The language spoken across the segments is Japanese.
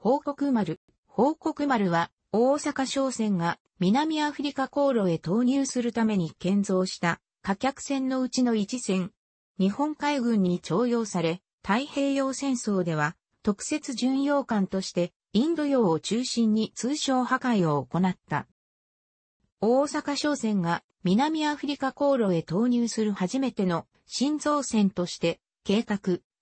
報告丸。報告丸は、大阪商船が南アフリカ航路へ投入するために建造した貨客船のうちの一船。日本海軍に徴用され、太平洋戦争では特設巡洋艦としてインド洋を中心に通商破壊を行った。大阪商船が南アフリカ航路へ投入する初めての新造船として、計画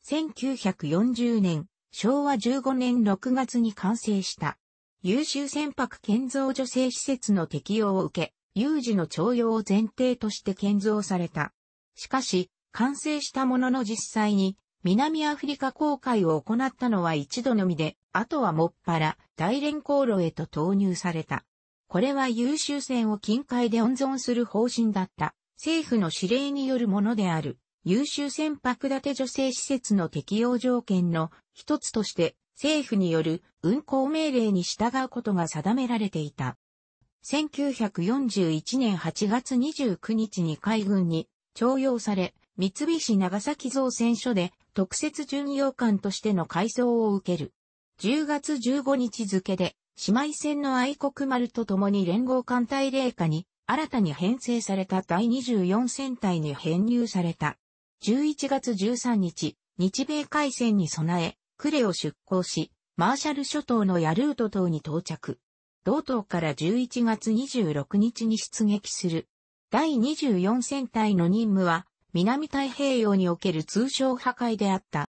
1940年昭和15年6月に完成した。優秀船舶建造女性施設の適用を受け、有事の徴用を前提として建造された。しかし、完成したものの実際に、南アフリカ航海を行ったのは一度のみで、あとはもっぱら大連航路へと投入された。これは優秀船を近海で温存する方針だった。政府の指令によるものである、優秀船舶建て女性施設の適用条件の一つとして政府による運行命令に従うことが定められていた。1941年8月29日に海軍に徴用され、三菱長崎造船所で特設巡洋艦としての改装を受ける。10月15日付で姉妹船の愛国丸と共に連合艦隊霊下に新たに編成された第24戦隊に編入された。11月13日、日米海戦に備え、クレを出港し、マーシャル諸島のヤルート島に到着。同島から11月26日に出撃する。第24戦隊の任務は、南太平洋における通商破壊であった。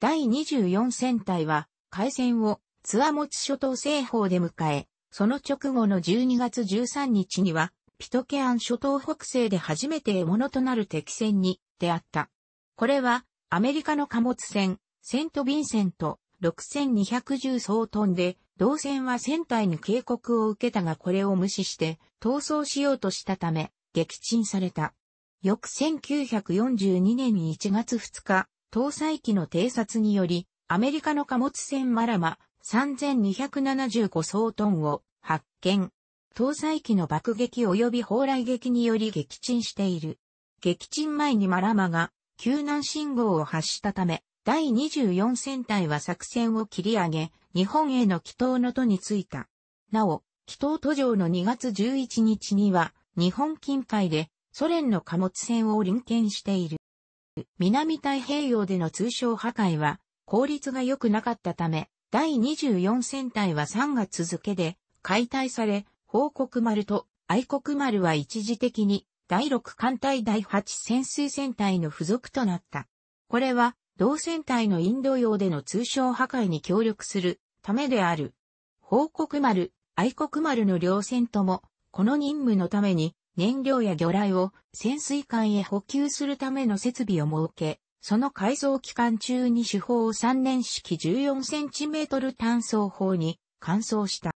第24戦隊は、海戦を、ツアモツ諸島西方で迎え、その直後の12月13日には、ピトケアン諸島北西で初めて獲物となる敵戦に出会った。これは、アメリカの貨物船、セント・ヴィンセント、6210総トンで、同船は船体に警告を受けたがこれを無視して、逃走しようとしたため、撃沈された。翌1942年1月2日、搭載機の偵察により、アメリカの貨物船マラマ3275総トンを発見。搭載機の爆撃及び砲雷撃により撃沈している。撃沈前にマラマが救難信号を発したため、第24戦隊は作戦を切り上げ、日本への祈祷の途についた。なお、祈祷途上の2月11日には、日本近海でソ連の貨物船を臨検している。南太平洋での通商破壊は、効率が良くなかったため、第24戦隊は3月付で解体され、報告丸と愛国丸は一時的に第6艦隊第8潜水戦隊の付属となった。これは同船隊のインド洋での通商破壊に協力するためである。報国丸、愛国丸の両船とも、この任務のために燃料や魚雷を潜水艦へ補給するための設備を設け、その改造期間中に手法を3年式1 4トル単装砲に換装した。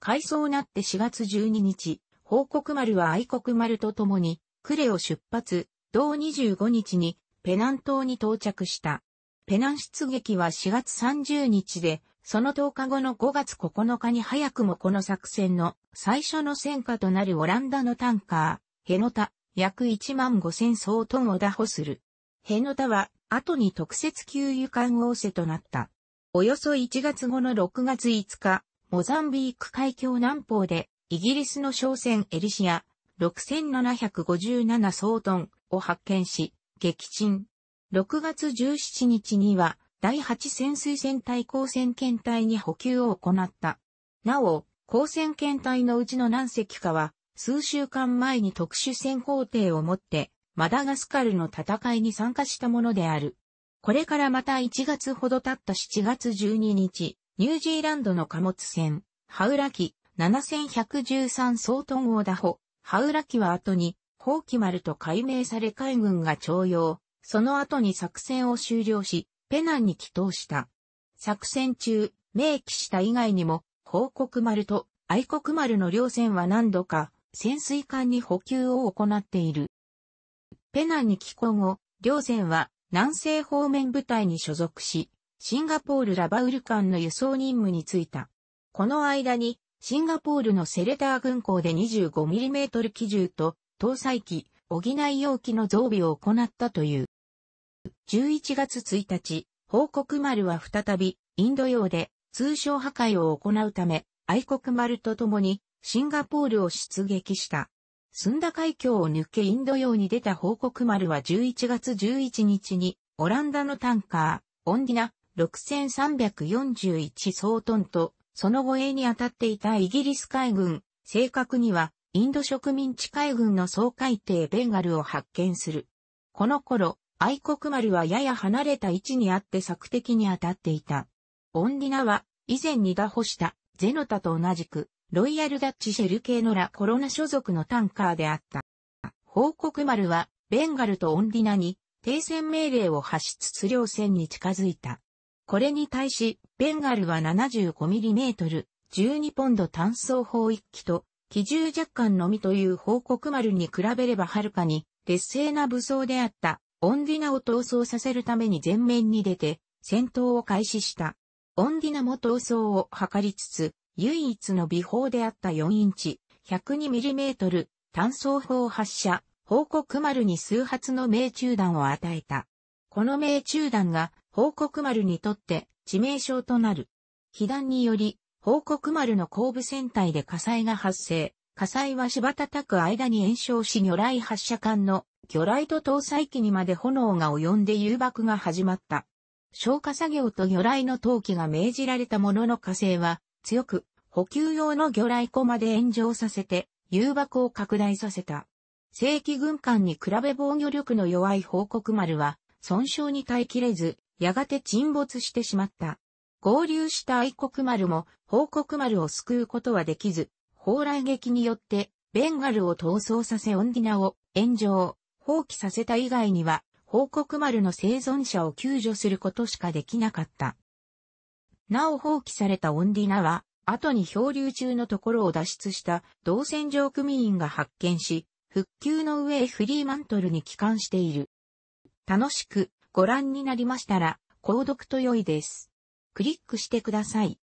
改装なって4月12日、報国丸は愛国丸と共に、呉を出発、同25日にペナン島に到着した。ペナン出撃は4月30日で、その10日後の5月9日に早くもこの作戦の最初の戦果となるオランダのタンカー、ヘノタ、約1万5千総トンを打破する。ヘノタは、後に特設給油艦王せとなった。およそ1月後の6月5日、モザンビーク海峡南方で、イギリスの商船エリシア、6757総トンを発見し、撃沈。6月17日には、第8潜水船対抗戦艦隊に補給を行った。なお、光戦艦隊のうちの何隻かは、数週間前に特殊潜航艇を持って、マダガスカルの戦いに参加したものである。これからまた1月ほど経った7月12日、ニュージーランドの貨物船、ハウラ機7113総トンオーダホ、ハウラ機は後に宝器丸と改名され海軍が徴用、その後に作戦を終了し、ペナンに帰投した。作戦中、明記した以外にも、報告丸と愛国丸の両船は何度か潜水艦に補給を行っている。ペナンに寄港後、両船は南西方面部隊に所属し、シンガポールラバウル間の輸送任務に就いた。この間に、シンガポールのセレター軍港で 25mm 機銃と搭載機、補い容器の増備を行ったという。11月1日、報告丸は再び、インド洋で通商破壊を行うため、愛国丸と共にシンガポールを出撃した。スンダ海峡を抜けインド洋に出た報告丸は11月11日にオランダのタンカー、オンディナ6341総トンとその護衛に当たっていたイギリス海軍、正確にはインド植民地海軍の総海艇ベンガルを発見する。この頃、愛国丸はやや離れた位置にあって策敵に当たっていた。オンディナは、以前に打破したゼノタと同じく、ロイヤルダッチシェル系のラコロナ所属のタンカーであった。報告丸は、ベンガルとオンディナに、停戦命令を発出す両船に近づいた。これに対し、ベンガルは 75mm、12ポンド単装砲1機と、機銃若干のみという報告丸に比べればはるかに劣勢な武装であったオンディナを逃走させるために前面に出て戦闘を開始した。オンディナも逃走を図りつつ、唯一の美砲であった4インチ 102mm 単装砲発射、報告丸に数発の命中弾を与えた。この命中弾が報告丸にとって致命傷となる。被弾により報告丸の後部船体で火災が発生。火災は芝叩く間に炎症し魚雷発射管の魚雷と搭載機にまで炎が及んで誘爆が始まった。消火作業と魚雷の投機が命じられたものの火星は強く補給用の魚雷庫まで炎上させて誘爆を拡大させた。正規軍艦に比べ防御力の弱い報告丸は損傷に耐えきれずやがて沈没してしまった。合流した愛国丸も報国丸を救うことはできず、砲雷撃によってベンガルを逃走させオンディナを炎上、放棄させた以外には、報国丸の生存者を救助することしかできなかった。なお放棄されたオンディナは、後に漂流中のところを脱出した同船上組員が発見し、復旧の上フリーマントルに帰還している。楽しくご覧になりましたら、購読と良いです。クリックしてください。